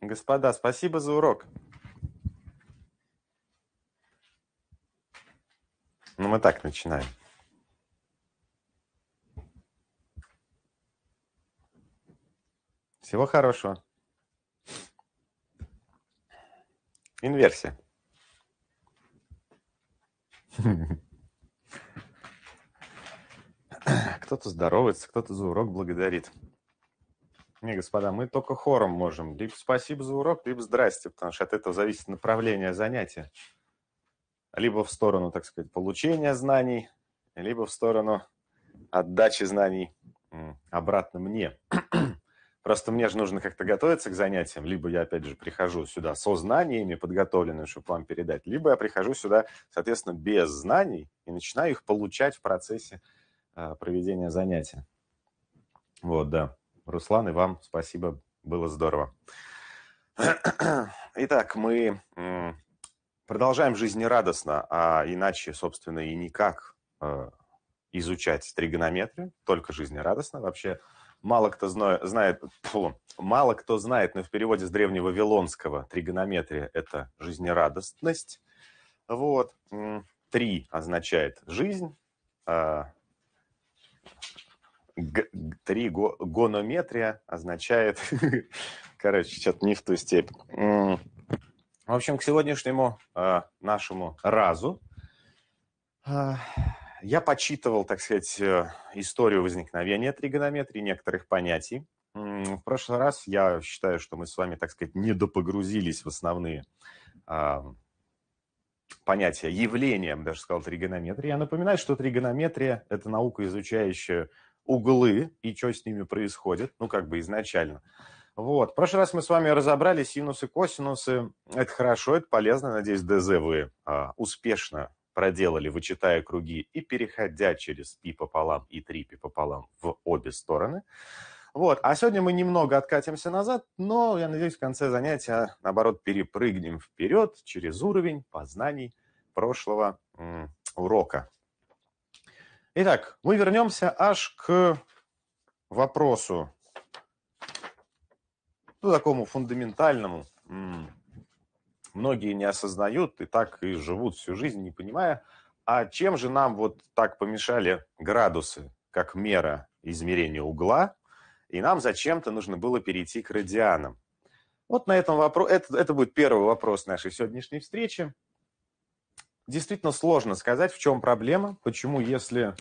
Господа, спасибо за урок. Ну, мы так начинаем. Всего хорошего. Инверсия. Кто-то здоровается, кто-то за урок благодарит. Не, господа, мы только хором можем. Либо спасибо за урок, либо здрасте, потому что от этого зависит направление занятия. Либо в сторону, так сказать, получения знаний, либо в сторону отдачи знаний обратно мне. Просто мне же нужно как-то готовиться к занятиям. Либо я, опять же, прихожу сюда со знаниями подготовленными, чтобы вам передать, либо я прихожу сюда, соответственно, без знаний и начинаю их получать в процессе а, проведения занятия. Вот, да. Руслан, и вам спасибо, было здорово. Итак, мы продолжаем жизнерадостно, а иначе, собственно, и никак э, изучать тригонометрию, только жизнерадостно. Вообще мало кто знает, фу, мало кто знает, но в переводе с древнего древневавилонского тригонометрия – это жизнерадостность. Вот. Три означает жизнь, а три го, гонометрия означает, короче, что-то не в ту степь. В общем, к сегодняшнему э, нашему разу э, я почитывал, так сказать, э, историю возникновения тригонометрии, некоторых понятий. В прошлый раз я считаю, что мы с вами, так сказать, недопогрузились в основные э, понятия, явлением, даже сказал, тригонометрии. Я напоминаю, что тригонометрия – это наука, изучающая углы и что с ними происходит, ну, как бы изначально. Вот. В прошлый раз мы с вами разобрали синусы, косинусы. Это хорошо, это полезно. Надеюсь, ДЗ вы а, успешно проделали, вычитая круги и переходя через пи пополам и 3 пи пополам в обе стороны. Вот. А сегодня мы немного откатимся назад, но, я надеюсь, в конце занятия, наоборот, перепрыгнем вперед через уровень познаний прошлого урока. Итак, мы вернемся аж к вопросу, ну, такому фундаментальному. Многие не осознают и так и живут всю жизнь, не понимая, а чем же нам вот так помешали градусы, как мера измерения угла, и нам зачем-то нужно было перейти к радианам. Вот на этом вопрос, это, это будет первый вопрос нашей сегодняшней встречи действительно сложно сказать, в чем проблема, почему если,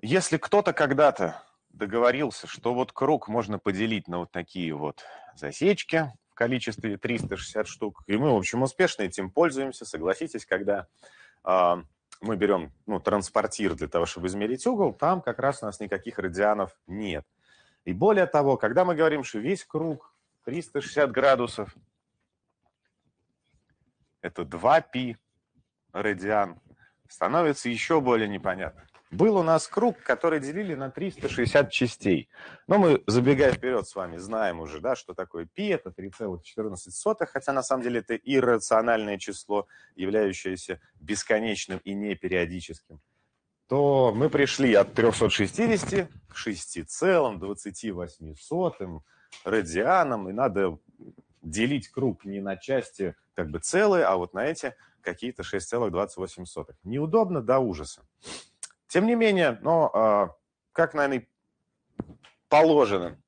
если кто-то когда-то договорился, что вот круг можно поделить на вот такие вот засечки в количестве 360 штук, и мы, в общем, успешно этим пользуемся, согласитесь, когда э, мы берем ну, транспортир для того, чтобы измерить угол, там как раз у нас никаких радианов нет. И более того, когда мы говорим, что весь круг 360 градусов – это 2π радиан, становится еще более непонятно. Был у нас круг, который делили на 360 частей. Но мы, забегая вперед с вами, знаем уже, да, что такое π, это 3,14, хотя на самом деле это иррациональное число, являющееся бесконечным и непериодическим то мы пришли от 360 к 6,28 радианам, и надо делить круг не на части как бы целые, а вот на эти какие-то 6,28. Неудобно до ужаса. Тем не менее, но а, как, наверное, положено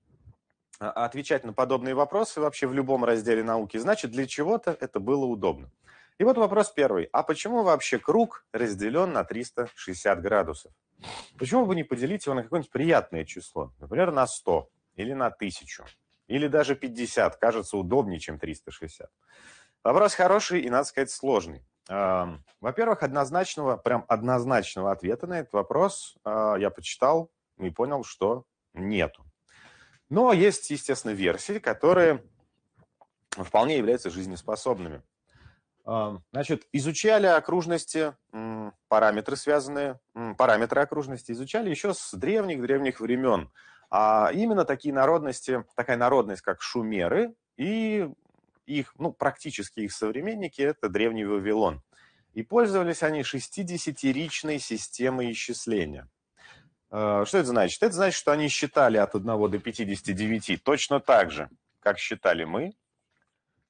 а, отвечать на подобные вопросы вообще в любом разделе науки, значит, для чего-то это было удобно. И вот вопрос первый. А почему вообще круг разделен на 360 градусов? Почему бы не поделить его на какое-нибудь приятное число? Например, на 100 или на 1000? Или даже 50 кажется удобнее, чем 360. Вопрос хороший и, надо сказать, сложный. Во-первых, однозначного, прям однозначного ответа на этот вопрос а, я почитал и понял, что нету. Но есть, естественно, версии, которые вполне являются жизнеспособными. Значит, изучали окружности, параметры связанные, параметры окружности изучали еще с древних-древних времен – а именно такие народности, такая народность, как шумеры и их, ну, практически их современники, это древний Вавилон. И пользовались они 60-ричной системой исчисления. Э, что это значит? Это значит, что они считали от 1 до 59 точно так же, как считали мы.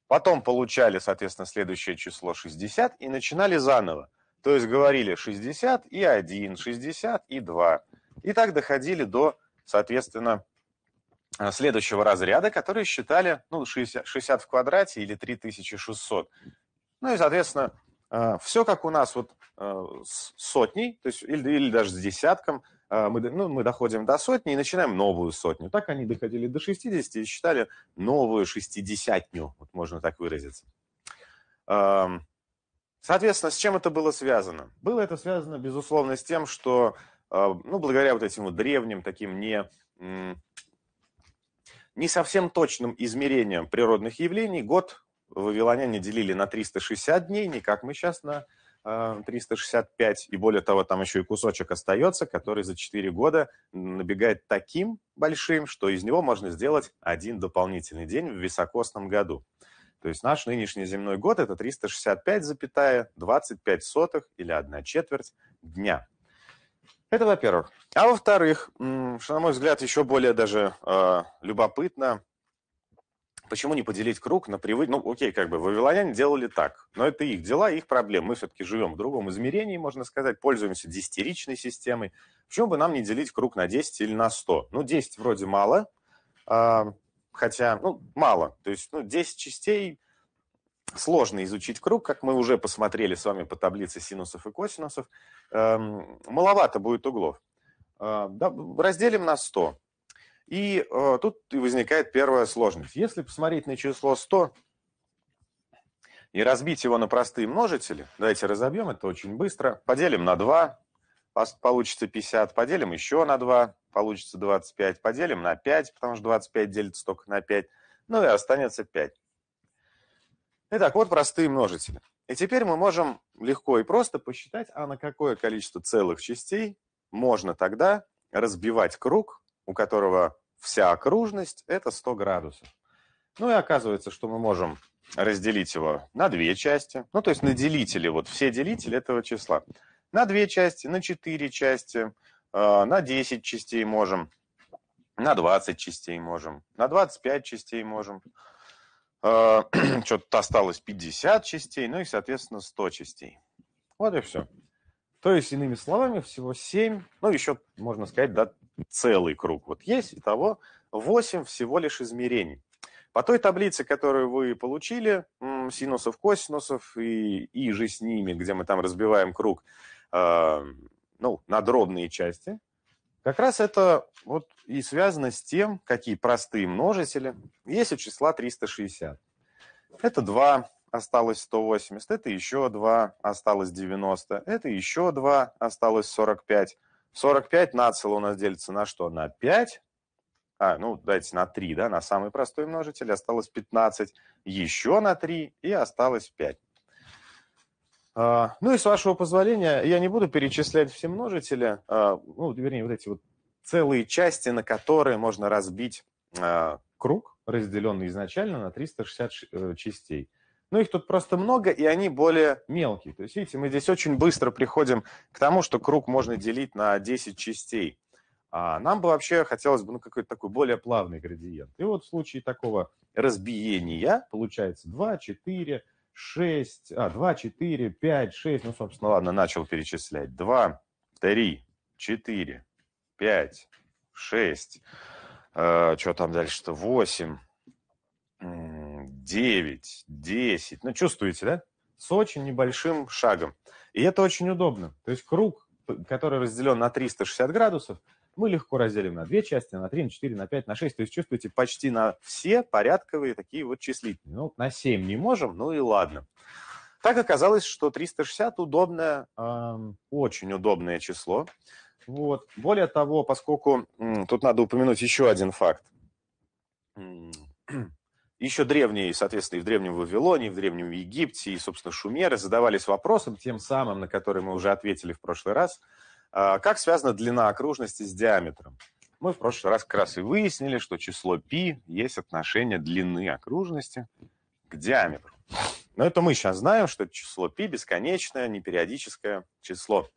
Потом получали, соответственно, следующее число 60 и начинали заново. То есть говорили 60 и 1, 60 и 2. И так доходили до соответственно, э, следующего разряда, которые считали ну, 60, 60 в квадрате или 3600. Ну и, соответственно, э, все как у нас вот э, с сотней, то есть, или, или даже с десятком, мы, ну, мы доходим до сотни и начинаем новую сотню. Так они доходили до 60 и считали новую шестидесятню, вот можно так выразиться. Эм, соответственно, с чем это было связано? Было это связано, безусловно, с тем, что а, ну, благодаря вот этим вот древним таким не не совсем точным измерениям природных явлений год вавилоняне делили на 360 дней, не как мы сейчас на 365, а, и более того, там еще и кусочек остается, который за 4 года набегает таким большим, что из него можно сделать один дополнительный день в високосном году. То есть наш нынешний земной год – это 365,25 или 1 четверть дня. Это во-первых. А во-вторых, что, на мой взгляд, еще более даже э, любопытно, почему не поделить круг на привык... Ну, окей, как бы вавилоняне делали так, но это их дела, их проблемы. Мы все-таки живем в другом измерении, можно сказать, пользуемся десятиричной системой. Почему бы нам не делить круг на 10 или на 100? Ну, 10 вроде мало, э, хотя, ну, мало. То есть, ну, 10 частей сложно изучить круг, как мы уже посмотрели с вами по таблице синусов и косинусов. Эм, маловато будет углов. Э, разделим на 100. И э, тут возникает первая сложность. Если посмотреть на число 100 и разбить его на простые множители, давайте разобьем это очень быстро, поделим на 2, получится 50, поделим еще на 2, получится 25, поделим на 5, потому что 25 делится только на 5, ну и останется 5. Итак, вот простые множители. И теперь мы можем легко и просто посчитать, а на какое количество целых частей можно тогда разбивать круг, у которого вся окружность – это 100 градусов. Ну и оказывается, что мы можем разделить его на две части, ну то есть на делители, вот все делители этого числа. На две части, на четыре части, э, на 10 частей можем, на 20 частей можем, на 25 частей можем. Э, что-то осталось 50 частей, ну и, соответственно, 100 частей. Вот и все. То есть, иными словами, всего 7, ну еще, можно сказать, да, целый круг вот есть, итого 8 всего лишь измерений. По той таблице, которую вы получили, синусов, косинусов и, и же с ними, где мы там разбиваем круг э, ну, на дробные части, как раз это вот и связано с тем, какие простые множители есть у числа 360. Это 2, осталось 180, это еще 2, осталось 90, это еще 2, осталось 45. 45 нацело у нас делится на что? На 5. А, ну, дайте на 3, да, на самый простой множитель. Осталось 15, еще на 3 и осталось 5. А, ну и с вашего позволения, я не буду перечислять все множители, а, ну, вернее, вот эти вот целые части, на которые можно разбить а, круг, разделенный изначально на 360 э, частей. Но их тут просто много, и они более мелкие. То есть, видите, мы здесь очень быстро приходим к тому, что круг можно делить на 10 частей. А нам бы вообще хотелось бы ну, какой-то такой более плавный градиент. И вот в случае такого разбиения получается 2, 4, 6, а, 2, 4, 5, 6, ну, собственно, ладно, начал перечислять. 2, 3, 4, 5, 6, э, что там дальше-то, 8, 9, 10. Ну, чувствуете, да? С очень небольшим шагом. И это очень удобно. То есть круг, который разделен на 360 градусов, мы легко разделим на две части, на три, на четыре, на пять, на шесть. То есть чувствуете, почти на все порядковые такие вот числительные. Ну, на семь не можем, ну и ладно. Так оказалось, что 360 удобное, э, очень удобное число. Вот. Более того, поскольку тут надо упомянуть еще один факт. Еще древние, соответственно, и в Древнем Вавилоне, и в Древнем Египте, и, собственно, шумеры задавались вопросом, тем самым, на который мы уже ответили в прошлый раз – а, как связана длина окружности с диаметром? Мы в прошлый раз как раз и выяснили, что число π есть отношение длины окружности к диаметру. Но это мы сейчас знаем, что число π бесконечное, непериодическое число.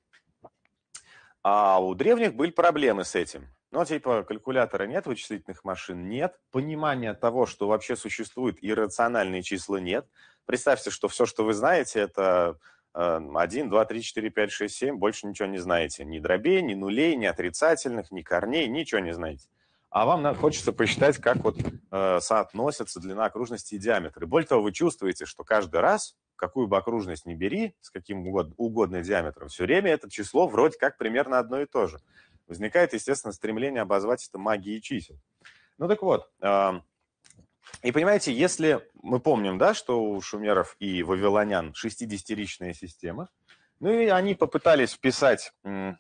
А у древних были проблемы с этим. Ну, типа, калькулятора нет, вычислительных машин нет, понимания того, что вообще существуют иррациональные числа, нет. Представьте, что все, что вы знаете, это 1, 2, 3, 4, 5, 6, 7, больше ничего не знаете. Ни дробей, ни нулей, ни отрицательных, ни корней, ничего не знаете. А вам надо, хочется посчитать, как вот э, соотносятся длина окружности и диаметр. И более того, вы чувствуете, что каждый раз, какую бы окружность ни бери, с каким угодно, угодно диаметром, все время это число вроде как примерно одно и то же. Возникает, естественно, стремление обозвать это магией чисел. Ну так вот, эм, и понимаете, если мы помним, да, что у шумеров и вавилонян 60-ричная система, ну и они попытались вписать, ну,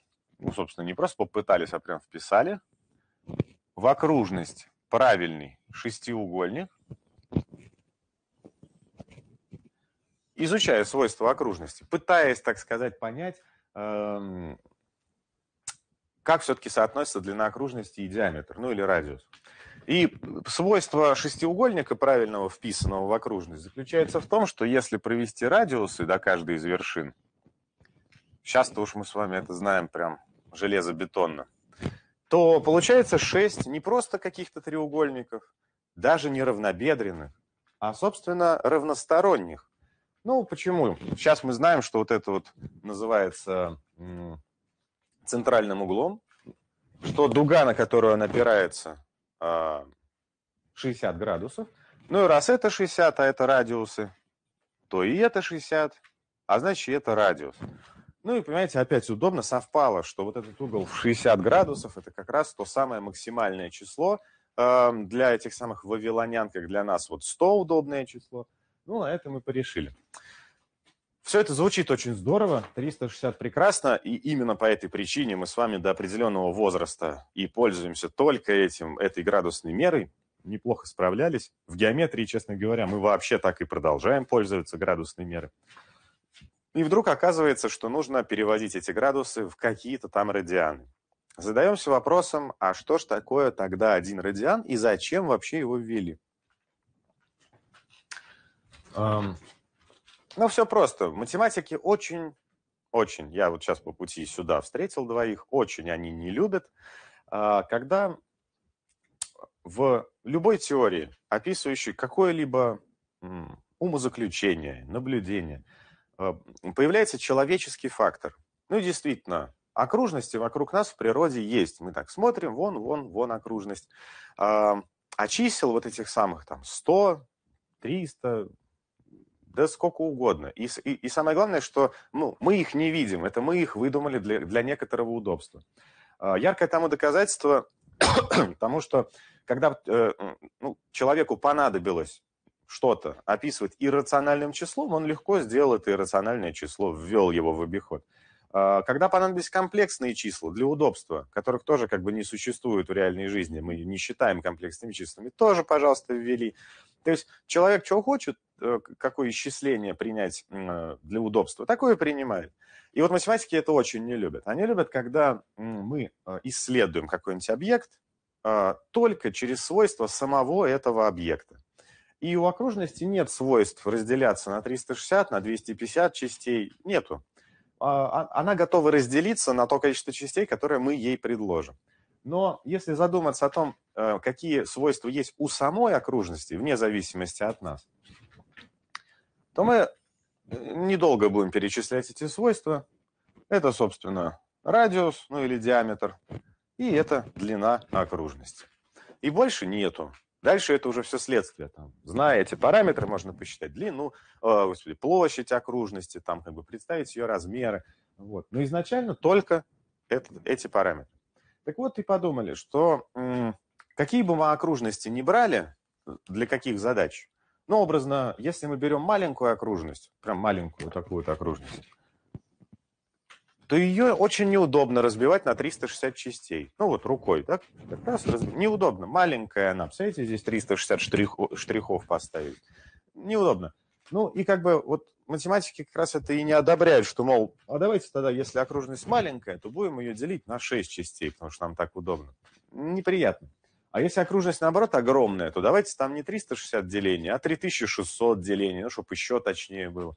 собственно, не просто попытались, а прям вписали в окружность правильный шестиугольник, изучая свойства окружности, пытаясь, так сказать, понять, эм, как все-таки соотносится длина окружности и диаметр, ну или радиус. И свойство шестиугольника, правильного вписанного в окружность, заключается в том, что если провести радиусы до каждой из вершин, сейчас-то уж мы с вами это знаем прям железобетонно, то получается 6 не просто каких-то треугольников, даже не равнобедренных, а, собственно, равносторонних. Ну, почему? Сейчас мы знаем, что вот это вот называется центральным углом, что дуга, на которую он опирается, 60 а, градусов. Ну и раз это 60, а это радиусы, то и это 60, а значит и это радиус. Ну и, понимаете, опять удобно совпало, что вот этот угол в 60 градусов – это как раз то самое максимальное число а, для этих самых вавилонян, как для нас вот 100 удобное число. Ну, а это мы порешили. Все это звучит очень здорово, 360 прекрасно, и именно по этой причине мы с вами до определенного возраста и пользуемся только этим, этой градусной мерой, неплохо справлялись. В геометрии, честно говоря, мы вообще так и продолжаем пользоваться градусной мерой. И вдруг оказывается, что нужно переводить эти градусы в какие-то там радианы. Задаемся вопросом, а что ж такое тогда один радиан и зачем вообще его ввели? Ну, все просто. Математики очень, очень, я вот сейчас по пути сюда встретил двоих, очень они не любят, а, когда в любой теории, описывающей какое-либо умозаключение, наблюдение, а, появляется человеческий фактор. Ну, действительно, окружности вокруг нас в природе есть. Мы так смотрим, вон, вон, вон окружность. А, а чисел вот этих самых там 100, 300, да сколько угодно. И, и, и самое главное, что ну, мы их не видим, это мы их выдумали для, для некоторого удобства. А, яркое тому доказательство тому, что когда э, ну, человеку понадобилось что-то описывать иррациональным числом, он легко сделал это иррациональное число, ввел его в обиход. А, когда понадобились комплексные числа для удобства, которых тоже как бы не существует в реальной жизни, мы не считаем комплексными числами, тоже, пожалуйста, ввели. То есть человек чего хочет, э, какое исчисление принять э, для удобства, такое принимает. И вот математики это очень не любят. Они любят, когда мы э, исследуем какой-нибудь объект только через свойства самого этого объекта. И у окружности нет свойств разделяться на 360, на 250 частей. Нету. А, а, она готова разделиться на то количество частей, которые мы ей предложим. Но если задуматься о том, э, какие свойства есть у самой окружности, вне зависимости от нас, то мы э, недолго будем перечислять эти свойства. Это, собственно, радиус, ну или диаметр, и это длина окружности. И больше нету. Дальше это уже все следствие. Там, зная эти параметры, можно посчитать длину, э, господи, площадь окружности, там как бы представить ее размеры. Вот. Но изначально только это, эти параметры. Так вот и подумали, что какие бы мы окружности не брали, для каких задач, ну, образно, если мы берем маленькую окружность, прям маленькую такую вот окружность, то ее очень неудобно разбивать на 360 частей. Ну вот рукой, так? Как раз раз... Неудобно. Маленькая она. Представляете, здесь 360 штрих... штрихов поставить, Неудобно. Ну и как бы вот математики как раз это и не одобряют, что, мол, а давайте тогда, если окружность маленькая, то будем ее делить на 6 частей, потому что нам так удобно. Неприятно. А если окружность, наоборот, огромная, то давайте там не 360 делений, а 3600 делений, ну, чтобы еще точнее было.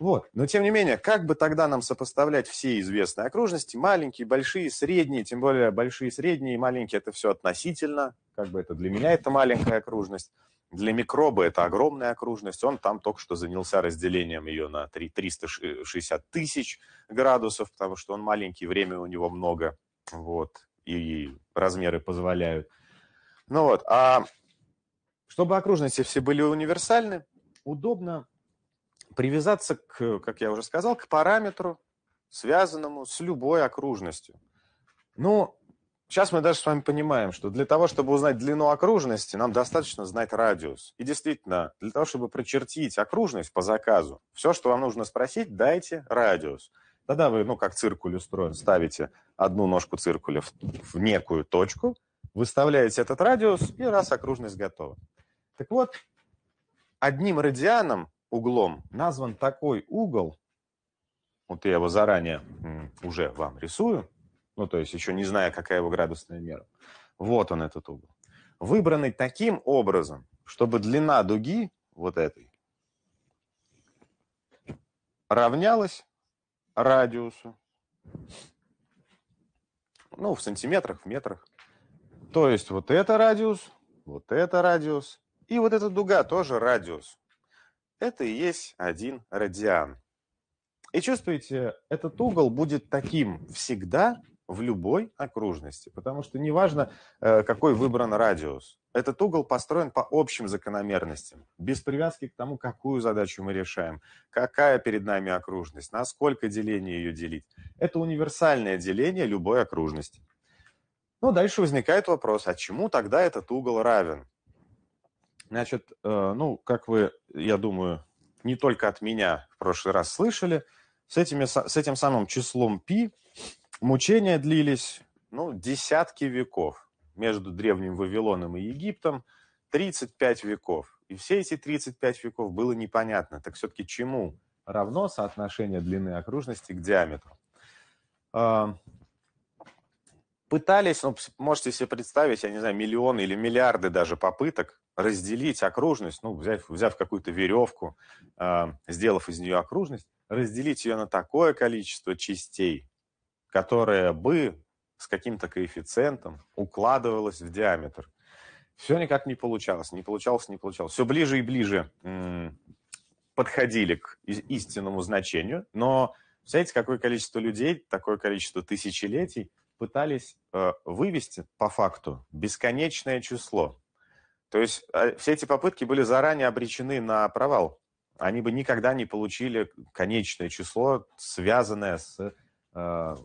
Вот. Но тем не менее, как бы тогда нам сопоставлять все известные окружности, маленькие, большие, средние, тем более большие, средние и маленькие, это все относительно, как бы это для меня это маленькая окружность, для микроба это огромная окружность, он там только что занялся разделением ее на 3, 360 тысяч градусов, потому что он маленький, время у него много, вот, и размеры позволяют. Ну вот, а чтобы окружности все были универсальны, удобно привязаться, к, как я уже сказал, к параметру, связанному с любой окружностью. Ну, сейчас мы даже с вами понимаем, что для того, чтобы узнать длину окружности, нам достаточно знать радиус. И действительно, для того, чтобы прочертить окружность по заказу, все, что вам нужно спросить, дайте радиус. Тогда вы, ну, как циркуль устроен, ставите одну ножку циркуля в, в некую точку, выставляете этот радиус, и раз окружность готова. Так вот, одним радианом углом назван такой угол, вот я его заранее уже вам рисую, ну, то есть еще не зная, какая его градусная мера. Вот он, этот угол. Выбранный таким образом, чтобы длина дуги вот этой равнялась радиусу. Ну, в сантиметрах, в метрах. То есть вот это радиус, вот это радиус, и вот эта дуга тоже радиус это и есть один радиан. И чувствуете, этот угол будет таким всегда в любой окружности, потому что неважно, э, какой выбран радиус. Этот угол построен по общим закономерностям, без привязки к тому, какую задачу мы решаем, какая перед нами окружность, насколько деление ее делить. Это универсальное деление любой окружности. Ну, дальше возникает вопрос, а чему тогда этот угол равен? Значит, э, ну, как вы я думаю, не только от меня в прошлый раз слышали, с, этими, с этим самым числом пи мучения длились ну, десятки веков между Древним Вавилоном и Египтом, 35 веков. И все эти 35 веков было непонятно, так все-таки чему равно соотношение длины окружности к диаметру. А, пытались, ну, можете себе представить, я не знаю, миллионы или миллиарды даже попыток разделить окружность, ну, взяв, взяв какую-то веревку, э, сделав из нее окружность, разделить ее на такое количество частей, которое бы с каким-то коэффициентом укладывалось в диаметр. Все никак не получалось, не получалось, не получалось. Все ближе и ближе подходили к истинному значению, но, знаете, какое количество людей, такое количество тысячелетий пытались э, вывести по факту бесконечное число. То есть а, все эти попытки были заранее обречены на провал. Они бы никогда не получили конечное число, связанное с, э,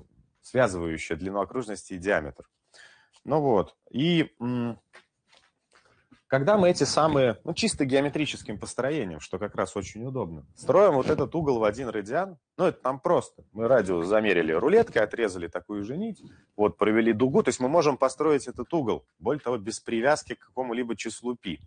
связывающее длину окружности и диаметр. Ну вот. И когда мы эти самые, ну, чисто геометрическим построением, что как раз очень удобно, строим вот этот угол в один радиан, ну, это там просто. Мы радиус замерили рулеткой, отрезали такую же нить, вот, провели дугу, то есть мы можем построить этот угол, более того, без привязки к какому-либо числу π.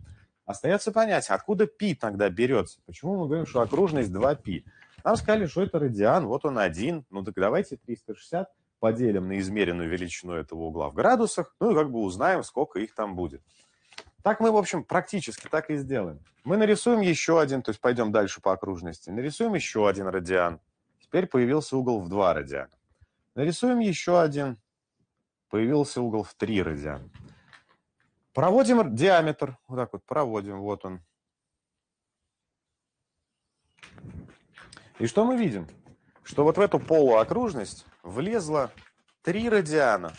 Остается понять, откуда π тогда берется, почему мы говорим, что окружность 2π. Нам сказали, что это радиан, вот он один, ну, так давайте 360 поделим на измеренную величину этого угла в градусах, ну, и как бы узнаем, сколько их там будет. Так мы, в общем, практически так и сделаем. Мы нарисуем еще один, то есть пойдем дальше по окружности. Нарисуем еще один радиан. Теперь появился угол в два радиана. Нарисуем еще один. Появился угол в три радиана. Проводим диаметр. Вот так вот проводим. Вот он. И что мы видим? Что вот в эту полуокружность влезло три радиана.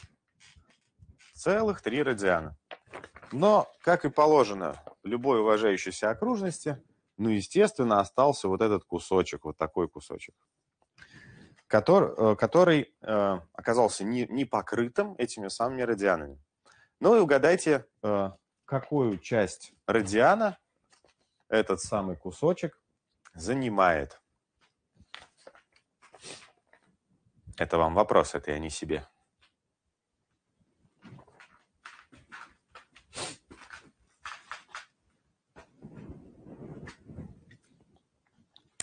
Целых три радиана. Но, как и положено любой уважающейся окружности, ну, естественно, остался вот этот кусочек, вот такой кусочек, который, э, который э, оказался не, не покрытым этими самыми радианами. Ну и угадайте, э, какую часть радиана этот самый кусочек занимает. Это вам вопрос, это я не себе.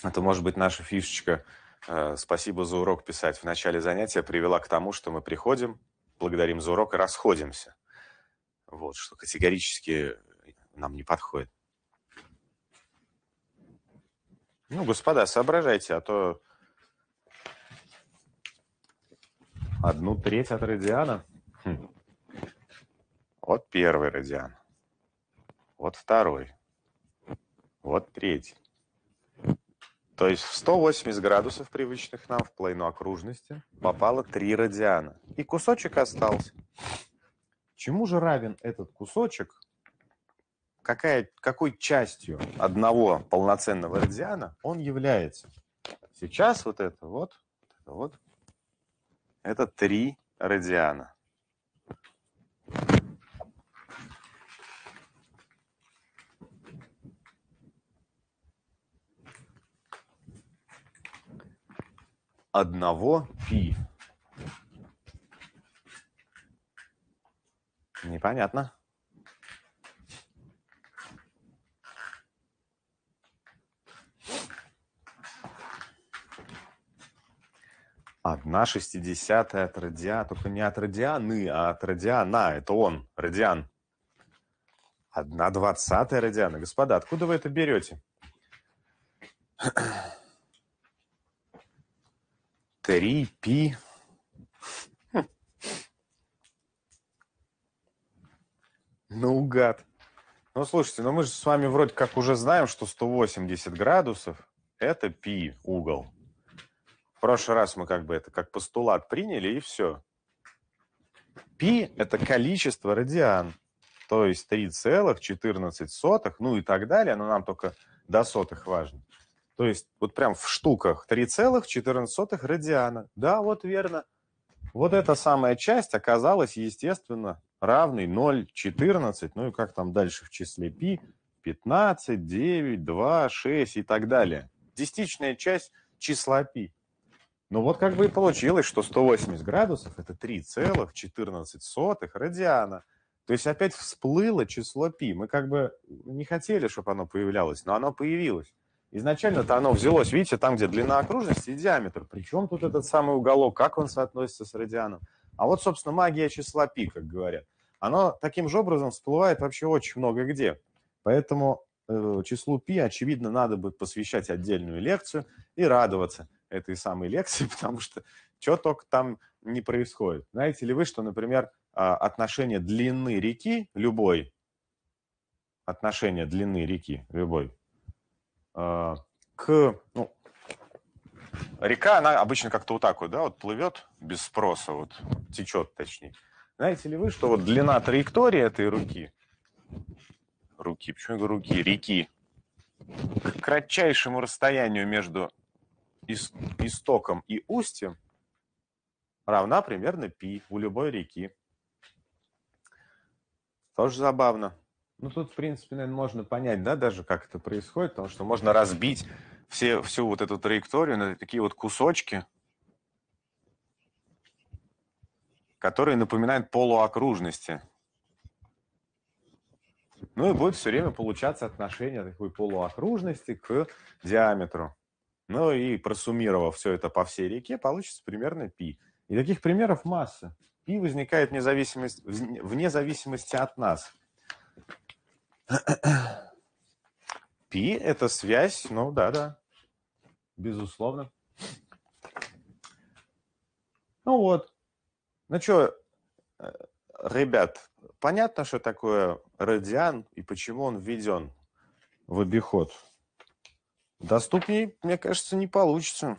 это может быть наша фишечка э, «Спасибо за урок» писать в начале занятия привела к тому, что мы приходим, благодарим за урок и расходимся. Вот, что категорически нам не подходит. Ну, господа, соображайте, а то одну треть от радиана. Хм. Вот первый радиан, вот второй, вот третий. То есть в 180 градусов, привычных нам, в плейну окружности, попало три радиана. И кусочек остался. Чему же равен этот кусочек? Какая, какой частью одного полноценного радиана он является? Сейчас вот это вот, вот, это три радиана. одного пи. Непонятно. Одна шестидесятая от радиа, только не от радианы, а от радиана. Это он, радиан. Одна двадцатая радиана. Господа, откуда вы это берете? 3 пи. Хм. Ну, Наугад. Ну, слушайте, ну мы же с вами вроде как уже знаем, что 180 градусов – это пи угол. В прошлый раз мы как бы это как постулат приняли, и все. Пи – это количество радиан, то есть 3,14, ну и так далее, но нам только до сотых важно. То есть вот прям в штуках 3,14 радиана. Да, вот верно. Вот эта самая часть оказалась, естественно, равной 0,14, ну и как там дальше в числе π, 15, 9, 2, 6 и так далее. Десятичная часть числа π. Ну вот как бы и получилось, что 180 градусов – это 3,14 радиана. То есть опять всплыло число π. Мы как бы не хотели, чтобы оно появлялось, но оно появилось. Изначально-то оно взялось, видите, там, где длина окружности и диаметр. Причем тут этот самый уголок, как он соотносится с радианом. А вот, собственно, магия числа пи, как говорят. Оно таким же образом всплывает вообще очень много где. Поэтому э, числу пи, очевидно, надо будет посвящать отдельную лекцию и радоваться этой самой лекции, потому что что только там не происходит. Знаете ли вы, что, например, а, отношение длины реки любой, отношение длины реки любой, а, к... Ну, река, она обычно как-то вот так вот, да, вот плывет без спроса, вот течет точнее. Знаете ли вы, что вот длина траектории этой руки, руки, почему я говорю руки, реки, к кратчайшему расстоянию между истоком и устьем равна примерно π у любой реки. Тоже забавно. Ну, тут, в принципе, наверное, можно понять, да, даже как это происходит, потому что можно разбить все, всю вот эту траекторию на такие вот кусочки, которые напоминают полуокружности. Ну и будет все время получаться отношение такой полуокружности к диаметру. Ну и просуммировав все это по всей реке, получится примерно π. И таких примеров масса. Пи возникает вне зависимости, вне зависимости от нас. Пи – это связь, ну да-да, безусловно. Ну вот. Ну что, э, ребят, понятно, что такое радиан и почему он введен в обиход? Доступней, мне кажется, не получится.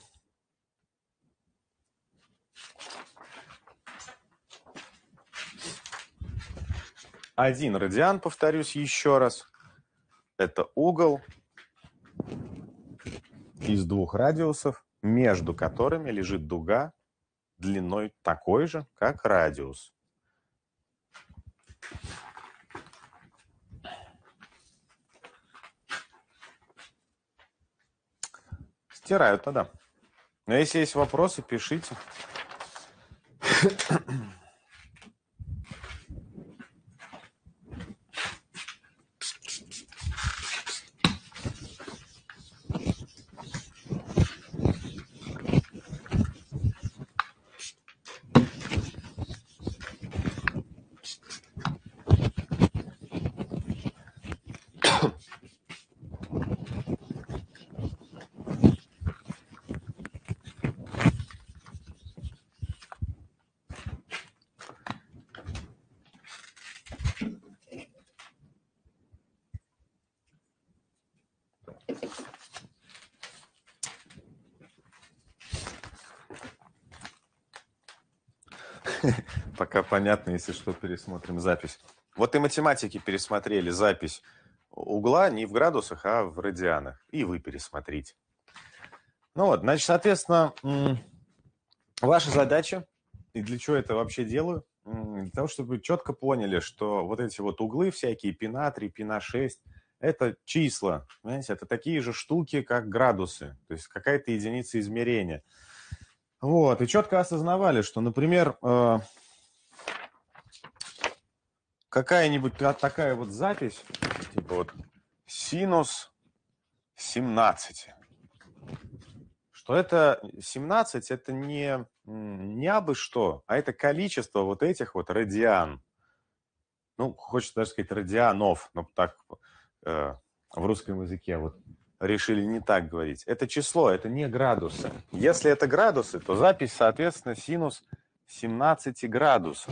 Один радиан, повторюсь еще раз. Это угол из двух радиусов, между которыми лежит дуга длиной такой же, как радиус. Стираю тогда. Но если есть вопросы, пишите. Пока понятно, если что, пересмотрим запись. Вот и математики пересмотрели запись угла не в градусах, а в радианах. И вы пересмотрите. Ну вот, значит, соответственно, ваша задача, и для чего это вообще делаю, для того, чтобы вы четко поняли, что вот эти вот углы всякие, пина 3, пина 6, это числа, понимаете, это такие же штуки, как градусы, то есть какая-то единица измерения. Вот, и четко осознавали, что, например, э, какая-нибудь такая вот запись, типа вот синус 17. Что это 17, это не, не абы что, а это количество вот этих вот радиан. Ну, хочется даже сказать радианов, но так э, в русском языке вот решили не так говорить. Это число, это не градусы. Если это градусы, то запись, соответственно, синус 17 градусов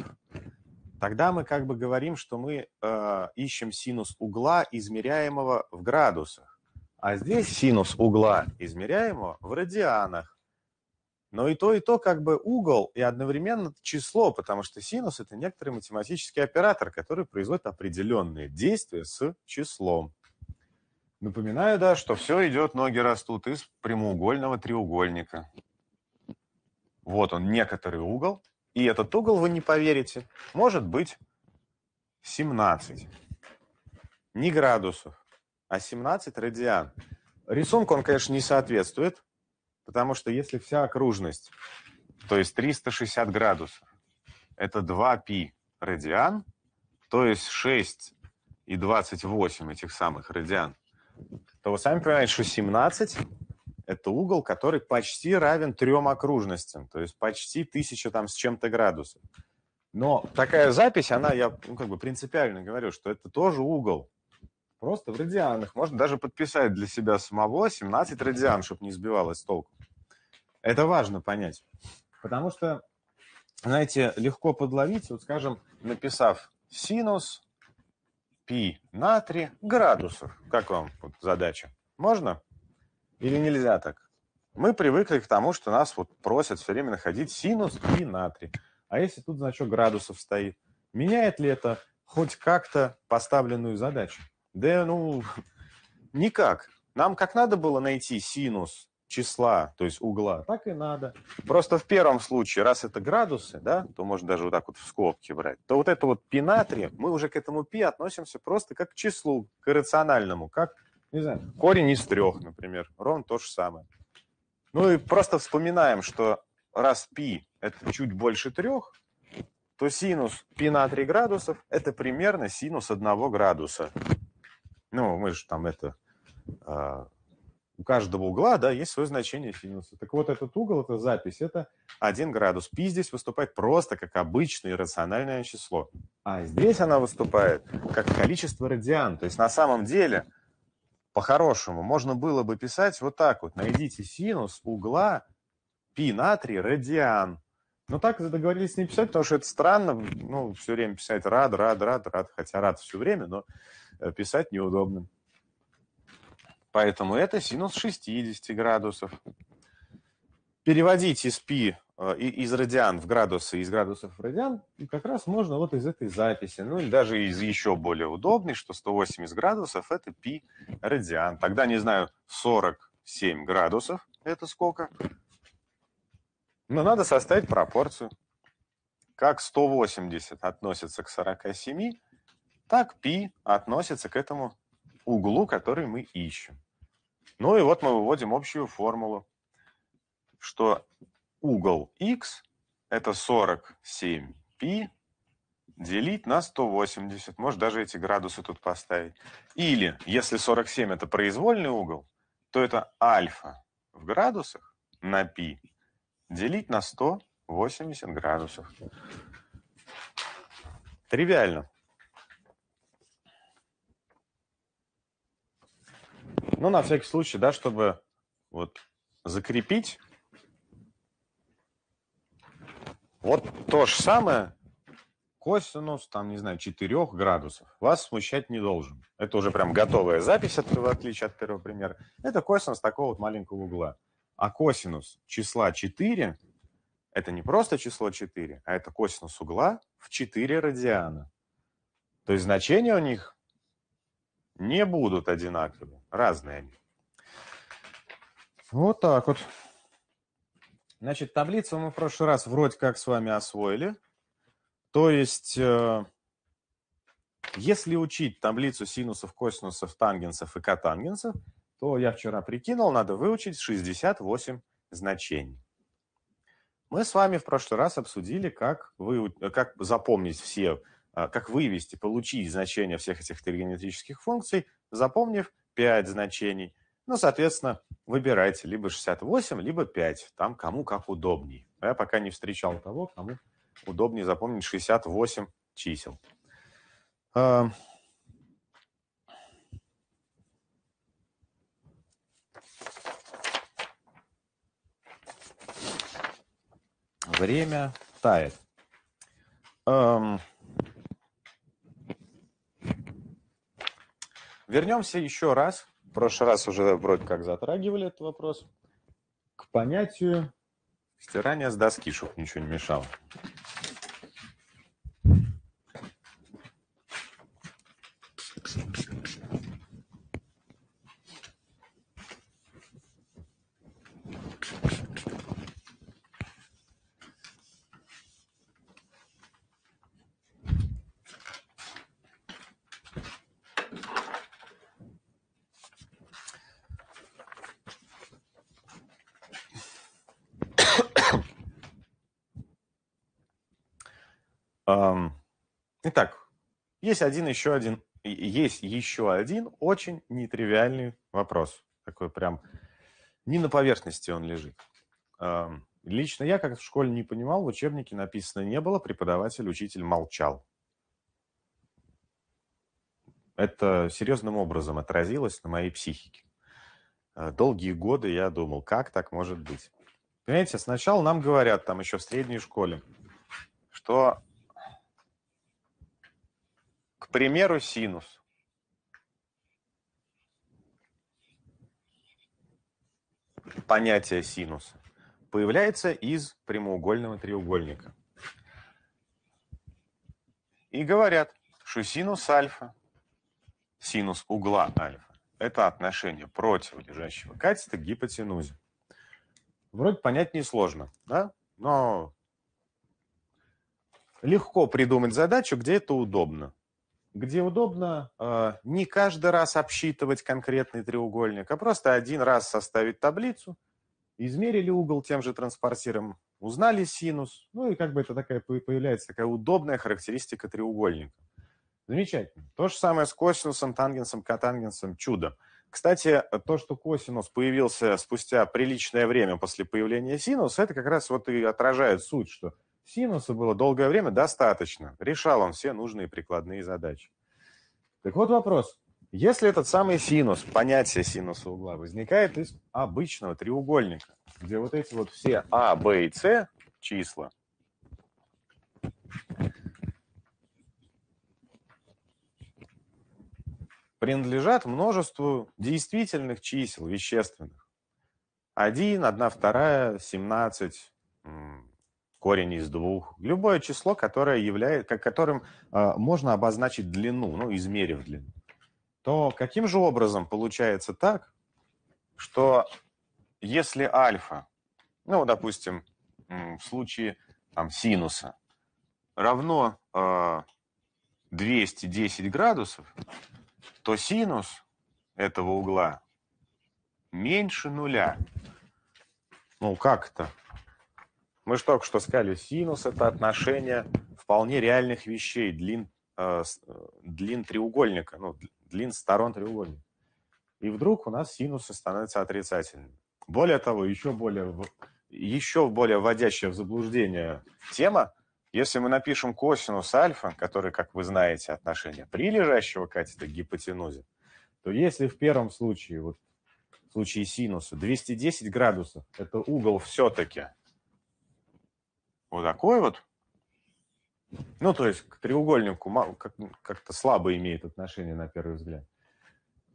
тогда мы как бы говорим, что мы э, ищем синус угла, измеряемого в градусах. А здесь синус угла, измеряемого в радианах. Но и то, и то как бы угол и одновременно число, потому что синус – это некоторый математический оператор, который производит определенные действия с числом. Напоминаю, да, что все идет, ноги растут из прямоугольного треугольника. Вот он, некоторый угол – и этот угол, вы не поверите, может быть 17. Не градусов, а 17 радиан. Рисунку он, конечно, не соответствует, потому что если вся окружность, то есть 360 градусов, это 2 пи радиан, то есть 6 и 28 этих самых радиан, то вы сами понимаете, что 17 это угол, который почти равен трем окружностям, то есть почти тысяча там с чем-то градусов. Но такая запись, она, я ну, как бы принципиально говорю, что это тоже угол. Просто в радианах. Можно даже подписать для себя самого 17 радиан, чтобы не сбивалось толку. Это важно понять. Потому что, знаете, легко подловить, вот скажем, написав синус пи на 3 градусов. Как вам вот задача? Можно? Или нельзя так? Мы привыкли к тому, что нас вот просят все время находить синус и натрий. А если тут значок градусов стоит, меняет ли это хоть как-то поставленную задачу? Да ну, никак. Нам как надо было найти синус числа, то есть угла, так и надо. Просто в первом случае, раз это градусы, да, то можно даже вот так вот в скобки брать, то вот это вот пи натрия, мы уже к этому пи относимся просто как к числу, к иррациональному, как не знаю, корень из трех, например, ровно то же самое. Ну и просто вспоминаем, что раз π это чуть больше трех, то синус π на 3 градусов это примерно синус 1 градуса. Ну, мы же там это... Э, у каждого угла, да, есть свое значение синуса. Так вот, этот угол, эта запись, это 1 градус. Пи здесь выступает просто как обычное рациональное число. А здесь она выступает как количество радиан. То есть на самом деле по-хорошему, можно было бы писать вот так вот. Найдите синус угла π на 3 радиан. Но ну, так договорились не писать, потому что это странно, ну, все время писать рад, рад, рад, рад, хотя рад все время, но э, писать неудобно. Поэтому это синус 60 градусов. Переводить из π а, из радиан в градусы, из градусов в радиан, как раз можно вот из этой записи, ну или даже из еще более удобной, что 180 градусов – это пи радиан. Тогда, не знаю, 47 градусов – это сколько? Но надо составить пропорцию. Как 180 относится к 47, так пи относится к этому углу, который мы ищем. Ну и вот мы выводим общую формулу, что угол x это 47π делить на 180. Может даже эти градусы тут поставить. Или, если 47 это произвольный угол, то это альфа в градусах на π делить на 180 градусов. Тривиально. Ну, на всякий случай, да, чтобы вот закрепить Вот то же самое косинус, там, не знаю, 4 градусов, вас смущать не должен. Это уже прям готовая запись, от, в отличие от первого примера. Это косинус такого вот маленького угла. А косинус числа 4 – это не просто число 4, а это косинус угла в 4 радиана. То есть значения у них не будут одинаковы разные они. Вот так вот. Значит, таблицу мы в прошлый раз вроде как с вами освоили. То есть, э, если учить таблицу синусов, косинусов, тангенсов и котангенсов, то я вчера прикинул, надо выучить 68 значений. Мы с вами в прошлый раз обсудили, как, вы, э, как запомнить все, э, как вывести, получить значения всех этих тригонометрических функций, запомнив 5 значений – ну, соответственно, выбирайте либо 68, либо 5, там кому как удобней. Я пока не встречал того, кому удобнее запомнить 68 чисел. Эм. Время тает. Эм. Вернемся еще раз прошлый раз уже вроде как затрагивали этот вопрос. К понятию стирания с доски, чтобы ничего не мешало. Итак, есть один еще один, есть еще один очень нетривиальный вопрос. Такой прям не на поверхности он лежит. Лично я, как в школе не понимал, в учебнике написано не было, преподаватель, учитель молчал. Это серьезным образом отразилось на моей психике. Э, долгие годы я думал, как так может быть. Понимаете, сначала нам говорят, там еще в средней школе, что примеру, синус. Понятие синус появляется из прямоугольного треугольника. И говорят, что синус альфа, синус угла альфа, это отношение противолежащего катета к гипотенузе. Вроде понять несложно, да? но легко придумать задачу, где это удобно где удобно э, не каждый раз обсчитывать конкретный треугольник, а просто один раз составить таблицу, измерили угол тем же транспортиром, узнали синус, ну и как бы это такая появляется такая удобная характеристика треугольника. Замечательно. То же самое с косинусом, тангенсом, котангенсом, чудо. Кстати, то, что косинус появился спустя приличное время после появления синуса, это как раз вот и отражает суть, что Синуса было долгое время достаточно. Решал он все нужные прикладные задачи. Так вот вопрос. Если этот самый синус, понятие синуса угла, возникает из обычного треугольника, где вот эти вот все А, Б и С числа, принадлежат множеству действительных чисел, вещественных. 1, 1 вторая, 17, корень из двух, любое число, которое является, которым а, можно обозначить длину, ну, измерив длину, то каким же образом получается так, что если альфа, ну, допустим, в случае там, синуса, равно 210 а, градусов, то синус этого угла меньше нуля. Ну, как это? Мы же только что сказали, синус – это отношение вполне реальных вещей, длин, э, э длин треугольника, ну, длин сторон треугольника. И вдруг у нас синусы становятся отрицательными. Более того, еще более, еще более вводящая в заблуждение тема, если мы напишем косинус альфа, который, как вы знаете, отношение прилежащего катета к гипотенузе, то если в первом случае, вот в случае синуса, 210 градусов – это угол все-таки вот такой вот. Ну, то есть к треугольнику как-то слабо имеет отношение на первый взгляд.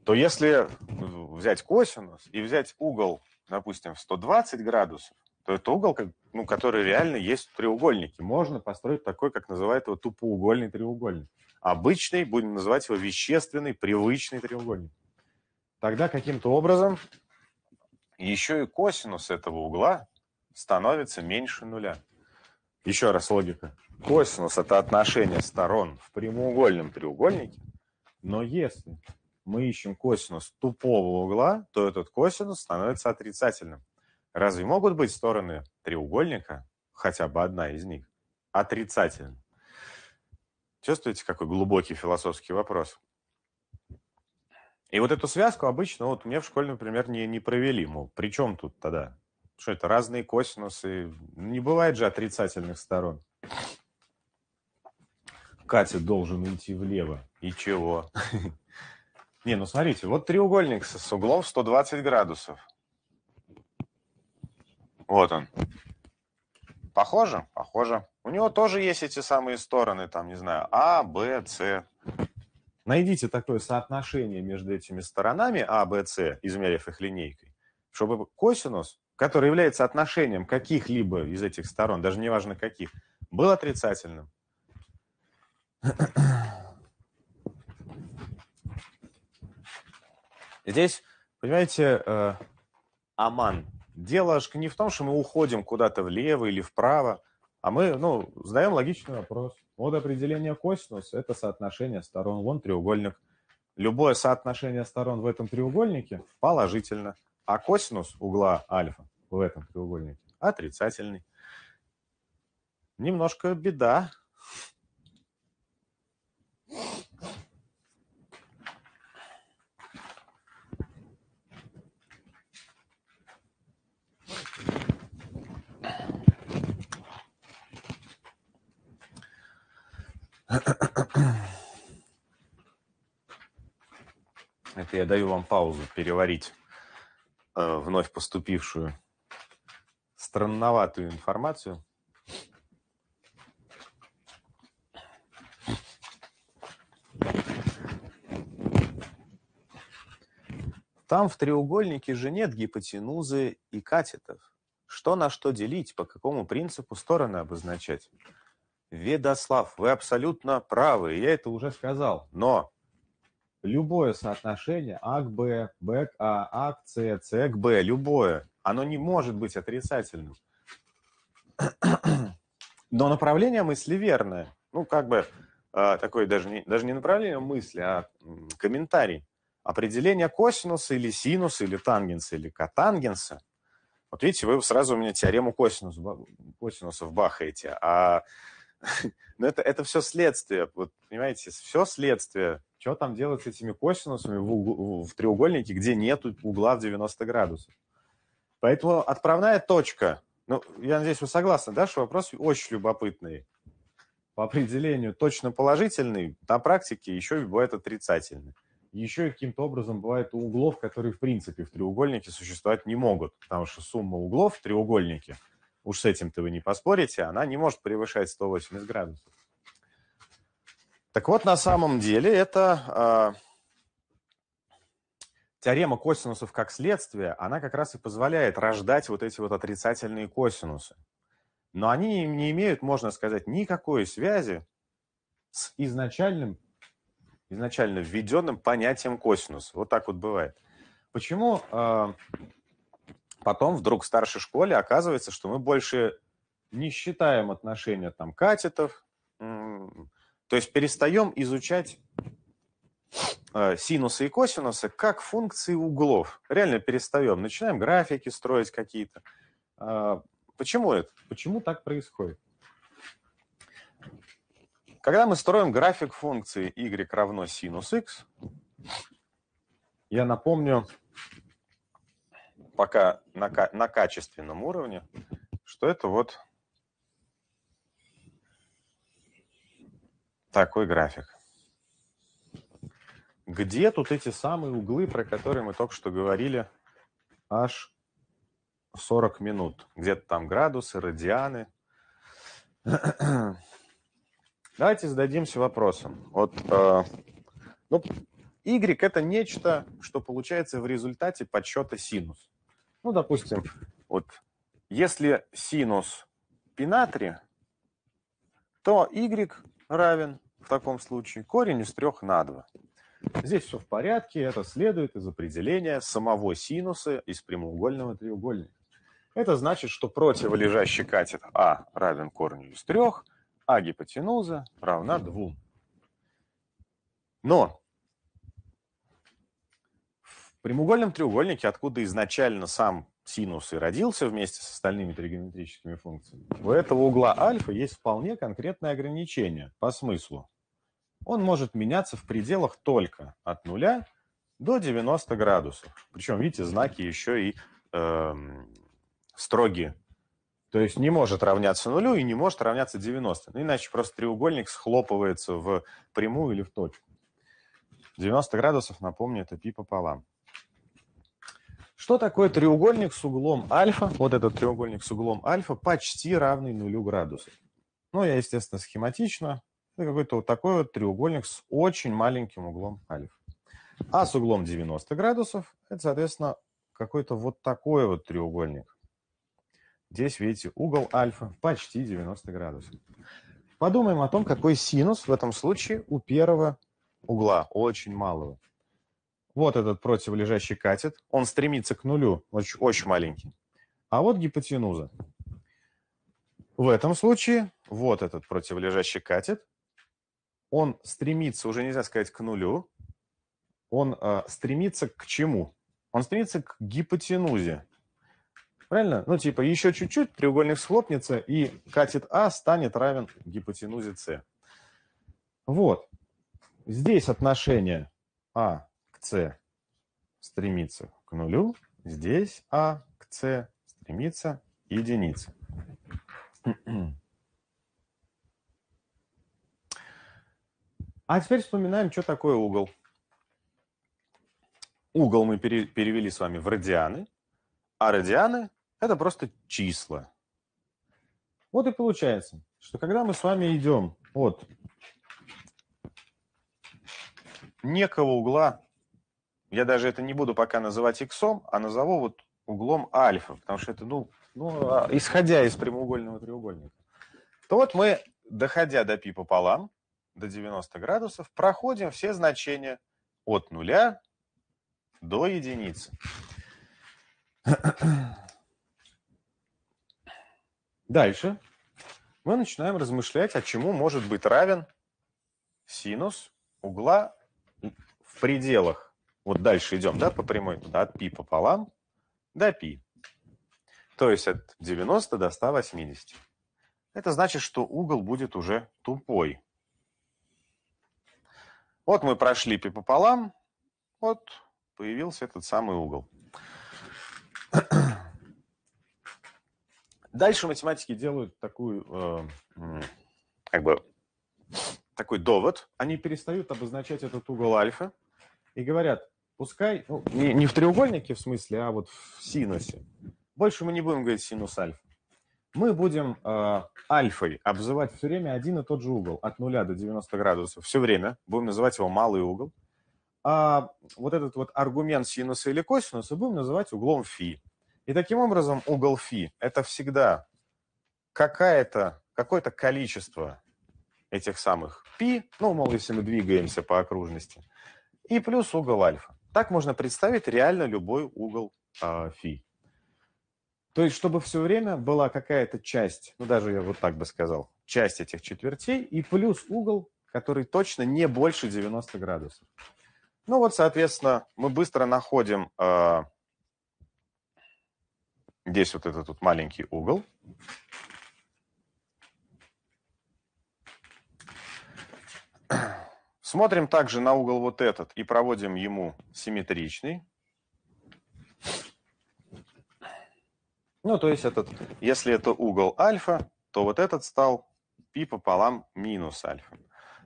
То если взять косинус и взять угол, допустим, в 120 градусов, то это угол, ну, который реально есть в треугольнике. Можно построить такой, как называют его тупоугольный треугольник. Обычный, будем называть его вещественный, привычный треугольник. Тогда каким-то образом еще и косинус этого угла становится меньше нуля. Еще раз логика. Косинус – это отношение сторон в прямоугольном треугольнике, но если мы ищем косинус тупого угла, то этот косинус становится отрицательным. Разве могут быть стороны треугольника, хотя бы одна из них, отрицательным? Чувствуете, какой глубокий философский вопрос? И вот эту связку обычно вот мне в школе, например, не, не провели. Мол, при чем тут тогда что это разные косинусы. Не бывает же отрицательных сторон. Катя должен идти влево. И чего? Не, ну смотрите, вот треугольник с углом 120 градусов. Вот он. Похоже? Похоже. У него тоже есть эти самые стороны, там, не знаю, А, Б, С. Найдите такое соотношение между этими сторонами А, Б, С, измерив их линейкой, чтобы косинус который является отношением каких-либо из этих сторон, даже неважно каких, был отрицательным. Здесь, понимаете, э, Аман, дело же не в том, что мы уходим куда-то влево или вправо, а мы, ну, задаем логичный вопрос. Вот определение косинуса – это соотношение сторон, вон треугольник. Любое соотношение сторон в этом треугольнике положительно, а косинус угла альфа в этом треугольнике? Отрицательный. Немножко беда. Это я даю вам паузу переварить э, вновь поступившую странноватую информацию. Там в треугольнике же нет гипотенузы и катетов. Что на что делить, по какому принципу стороны обозначать? Ведослав, вы абсолютно правы, я это уже сказал. Но любое соотношение А к Б, Б к А, А к С, С к Б, любое, оно не может быть отрицательным. Но направление мысли верное. Ну, как бы а, такое даже не, даже не направление мысли, а комментарий. Определение косинуса или синуса, или тангенса, или котангенса. Вот видите, вы сразу у меня теорему косинус, косинусов бахаете. А но ну, это, это все следствие, вот понимаете, все следствие что там делать с этими косинусами в, угл... в треугольнике, где нет угла в 90 градусов? Поэтому отправная точка. Ну, я надеюсь, вы согласны, да, что вопрос очень любопытный. По определению точно положительный, на практике еще бывает отрицательный. Еще каким-то образом бывает углов, которые в принципе в треугольнике существовать не могут, потому что сумма углов в треугольнике, уж с этим-то вы не поспорите, она не может превышать 180 градусов. Так вот, на самом деле это э, теорема косинусов как следствие, она как раз и позволяет рождать вот эти вот отрицательные косинусы. Но они не имеют, можно сказать, никакой связи с изначальным, изначально введенным понятием косинус. Вот так вот бывает. Почему э, потом вдруг в старшей школе оказывается, что мы больше не считаем отношения там катетов, то есть перестаем изучать э, синусы и косинусы как функции углов. Реально перестаем. Начинаем графики строить какие-то. А, почему это? Почему так происходит? Когда мы строим график функции y равно синус x, я напомню, пока на, на качественном уровне, что это вот такой график. Где тут эти самые углы, про которые мы только что говорили, аж 40 минут? Где-то там градусы, радианы. Давайте зададимся вопросом. Вот, э, ну, y – это нечто, что получается в результате подсчета синус. Ну, допустим, вот если синус пи на 3, то y равен в таком случае корень из 3 на 2. Здесь все в порядке, это следует из определения самого синуса из прямоугольного треугольника. Это значит, что противолежащий катет А равен корню из 3, а гипотенуза равна 2. Но в прямоугольном треугольнике, откуда изначально сам синус и родился вместе с остальными тригонометрическими функциями, у этого угла альфа есть вполне конкретное ограничение по смыслу. Он может меняться в пределах только от нуля до 90 градусов. Причем, видите, знаки еще и э, эм, строгие. То есть не может равняться нулю и не может равняться 90. Ну, иначе просто треугольник схлопывается в прямую или в точку. 90 градусов, напомню, это пи пополам. Что такое треугольник с углом альфа? Вот этот треугольник с углом альфа почти равный нулю градусов. Ну, я, естественно, схематично. Это какой-то вот такой вот треугольник с очень маленьким углом альфа. А с углом 90 градусов – это, соответственно, какой-то вот такой вот треугольник. Здесь, видите, угол альфа почти 90 градусов. Подумаем о том, какой синус в этом случае у первого угла, очень малого. Вот этот противолежащий катет, он стремится к нулю, очень, очень маленький. А вот гипотенуза. В этом случае вот этот противолежащий катет, он стремится, уже нельзя сказать к нулю, он э, стремится к чему? Он стремится к гипотенузе. Правильно? Ну, типа, еще чуть-чуть, треугольник схлопнется, и катет А станет равен гипотенузе С. Вот. Здесь отношение А C стремится к нулю, здесь А к C стремится единица. А теперь вспоминаем, что такое угол. Угол мы перевели с вами в радианы, а радианы – это просто числа. Вот и получается, что когда мы с вами идем от некого угла я даже это не буду пока называть иксом, а назову вот углом альфа, потому что это, ну, ну а, исходя из прямоугольного треугольника, то вот мы, доходя до пи пополам, до 90 градусов, проходим все значения от нуля до единицы. Дальше мы начинаем размышлять, а чему может быть равен синус угла в пределах вот дальше идем, да, по прямой туда, от ПИ пополам до ПИ, То есть от 90 до 180. Это значит, что угол будет уже тупой. Вот мы прошли ПИ пополам, вот появился этот самый угол. Дальше математики делают такую, э, как бы, такой довод. Они перестают обозначать этот угол альфа и говорят, Пускай, ну, не, не в треугольнике в смысле, а вот в синусе. Больше мы не будем говорить синус альфа. Мы будем э, альфой обзывать все время один и тот же угол, от 0 до 90 градусов, все время. Будем называть его малый угол. А вот этот вот аргумент синуса или косинуса будем называть углом фи. И таким образом угол фи – это всегда какая-то, какое-то количество этих самых пи, ну, мол, если мы двигаемся по окружности, и плюс угол альфа. Так можно представить реально любой угол э, То есть, чтобы все время была какая-то часть, ну даже я вот так бы сказал, часть этих четвертей и плюс угол, который точно не больше 90 градусов. Ну вот, соответственно, мы быстро находим э, здесь вот этот вот маленький угол. Смотрим также на угол вот этот и проводим ему симметричный. Ну, то есть этот, если это угол альфа, то вот этот стал пи пополам минус альфа.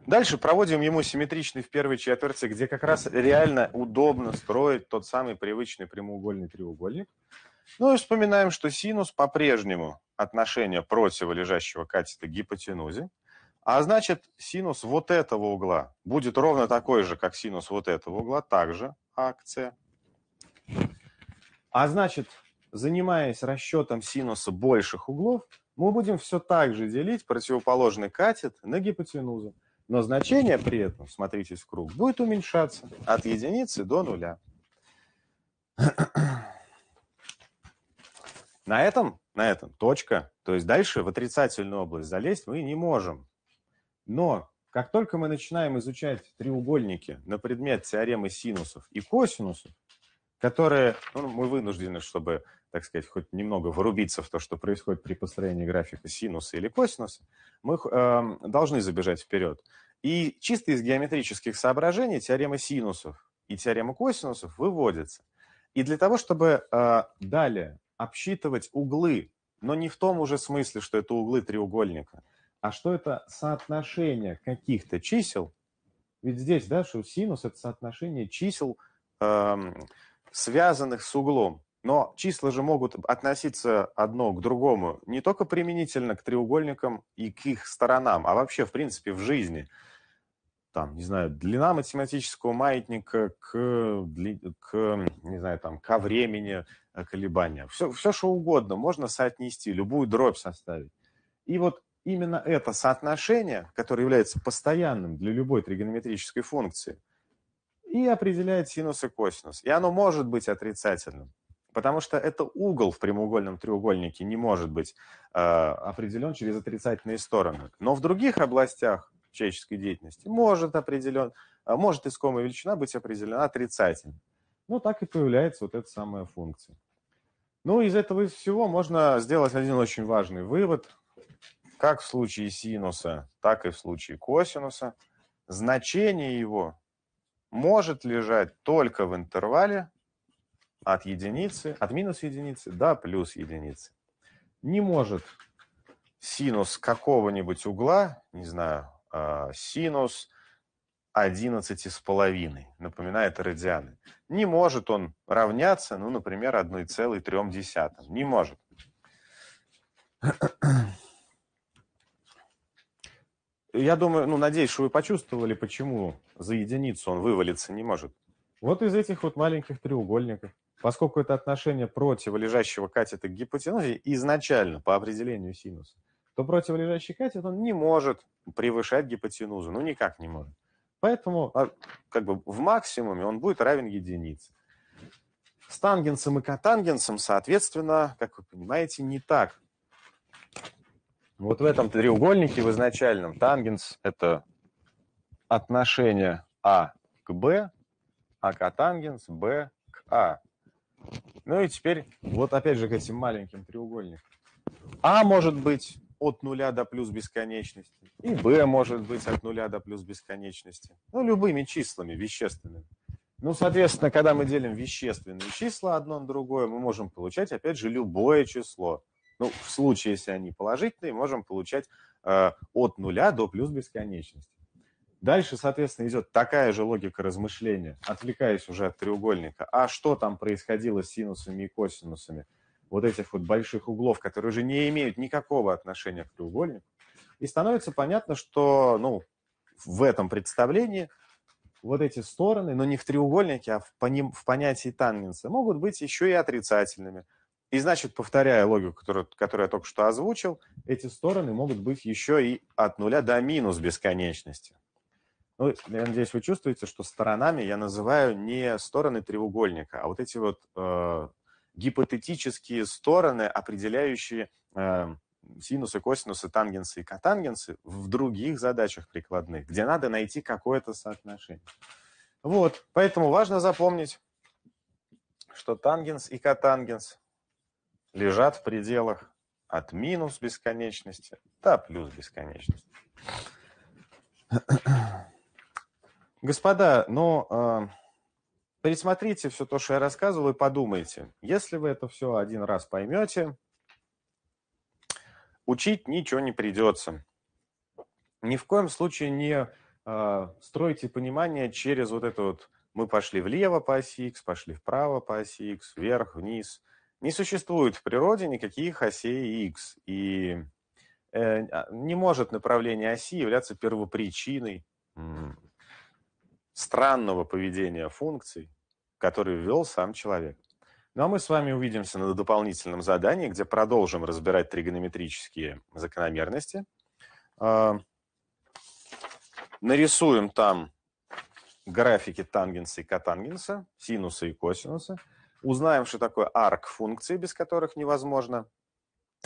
Дальше проводим ему симметричный в первой четверти, где как раз реально удобно строить тот самый привычный прямоугольный треугольник. Ну и вспоминаем, что синус по-прежнему отношение противолежащего катета к гипотенузе. А значит, синус вот этого угла будет ровно такой же, как синус вот этого угла, также Акция. А значит, занимаясь расчетом синуса больших углов, мы будем все так же делить противоположный катет на гипотенузу. Но значение при этом, смотрите в круг, будет уменьшаться от единицы до нуля. На этом, на этом точка. То есть дальше в отрицательную область залезть мы не можем. Но как только мы начинаем изучать треугольники на предмет теоремы синусов и косинусов, которые ну, мы вынуждены, чтобы, так сказать, хоть немного вырубиться в то, что происходит при построении графика синуса или косинуса, мы э, должны забежать вперед. И чисто из геометрических соображений теорема синусов и теорема косинусов выводятся. И для того, чтобы э, далее обсчитывать углы, но не в том уже смысле, что это углы треугольника – а что это соотношение каких-то чисел. Ведь здесь, да, что синус – это соотношение чисел, эм, связанных с углом. Но числа же могут относиться одно к другому, не только применительно к треугольникам и к их сторонам, а вообще, в принципе, в жизни там, не знаю, длина математического маятника к, к не знаю, там, ко времени э, колебания. Все, все, что угодно можно соотнести, любую дробь составить. И вот именно это соотношение, которое является постоянным для любой тригонометрической функции, и определяет синус и косинус. И оно может быть отрицательным, потому что это угол в прямоугольном треугольнике не может быть э, определен через отрицательные стороны. Но в других областях человеческой деятельности может определен, э, может искомая величина быть определена отрицательно. Ну, так и появляется вот эта самая функция. Ну, из этого всего можно сделать один очень важный вывод, как в случае синуса, так и в случае косинуса, значение его может лежать только в интервале от единицы, от минус единицы до плюс единицы. Не может синус какого-нибудь угла, не знаю, а, синус 11 с половиной, напоминает радианы. Не может он равняться, ну, например, 1,3. Не может я думаю, ну, надеюсь, что вы почувствовали, почему за единицу он вывалиться не может. Вот из этих вот маленьких треугольников. Поскольку это отношение противолежащего катета к гипотенузе изначально по определению синуса, то противолежащий катет он не может превышать гипотенузу, ну никак не может. Поэтому а, как бы в максимуме он будет равен единице. С тангенсом и котангенсом, соответственно, как вы понимаете, не так. Вот в этом треугольнике в изначальном тангенс – это отношение А к Б, а котангенс Б к А. Ну и теперь вот опять же к этим маленьким треугольникам. А может быть от нуля до плюс бесконечности, и б может быть от нуля до плюс бесконечности. Ну, любыми числами, вещественными. Ну, соответственно, когда мы делим вещественные числа одно на другое, мы можем получать, опять же, любое число. Ну, в случае, если они положительные, можем получать э, от нуля до плюс бесконечности. Дальше, соответственно, идет такая же логика размышления, отвлекаясь уже от треугольника. А что там происходило с синусами и косинусами? Вот этих вот больших углов, которые уже не имеют никакого отношения к треугольнику. И становится понятно, что ну, в этом представлении вот эти стороны, но не в треугольнике, а в, по в понятии тангенса, могут быть еще и отрицательными. И значит, повторяя логику, которую, которую я только что озвучил, эти стороны могут быть еще и от нуля до минус бесконечности. Ну, я надеюсь, вы чувствуете, что сторонами я называю не стороны треугольника, а вот эти вот э, гипотетические стороны, определяющие э, синусы, косинусы, тангенсы и котангенсы в других задачах прикладных, где надо найти какое-то соотношение. Вот, поэтому важно запомнить, что тангенс и котангенс лежат в пределах от минус бесконечности до плюс бесконечности. Господа, ну, э, пересмотрите все то, что я рассказывал, и подумайте. Если вы это все один раз поймете, учить ничего не придется. Ни в коем случае не э, стройте понимание через вот это вот мы пошли влево по оси X, пошли вправо по оси X, вверх, вниз – не существует в природе никаких осей X, и э, а, не может направление оси являться первопричиной странного поведения функций, который ввел сам человек. Ну а мы с вами увидимся на дополнительном задании, где продолжим разбирать тригонометрические закономерности. А, нарисуем там графики тангенса и котангенса, синуса и косинуса – Узнаем, что такое арк функции, без которых невозможно.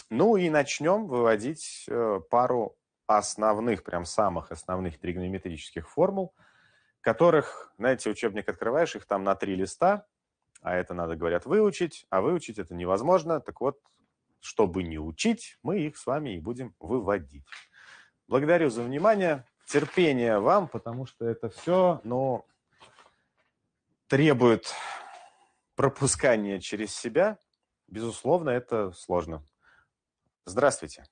Ну и начнем выводить э, пару основных, прям самых основных тригонометрических формул, которых, знаете, учебник открываешь, их там на три листа, а это надо, говорят, выучить, а выучить это невозможно. Так вот, чтобы не учить, мы их с вами и будем выводить. Благодарю за внимание, терпение вам, потому что это все, но требует пропускание через себя, безусловно, это сложно. Здравствуйте.